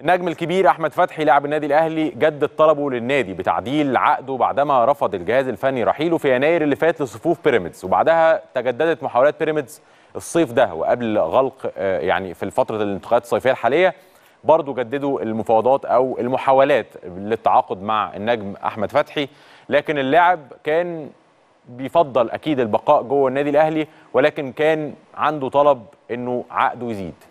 النجم الكبير احمد فتحي لاعب النادي الاهلي جدد طلبه للنادي بتعديل عقده بعدما رفض الجهاز الفني رحيله في يناير اللي فات لصفوف بيراميدز وبعدها تجددت محاولات بيراميدز الصيف ده وقبل غلق آه، يعني في فتره الانتقالات الصيفيه الحاليه برضه جددوا المفاوضات او المحاولات للتعاقد مع النجم احمد فتحي لكن اللاعب كان بيفضل اكيد البقاء جوه النادي الاهلي ولكن كان عنده طلب انه عقده يزيد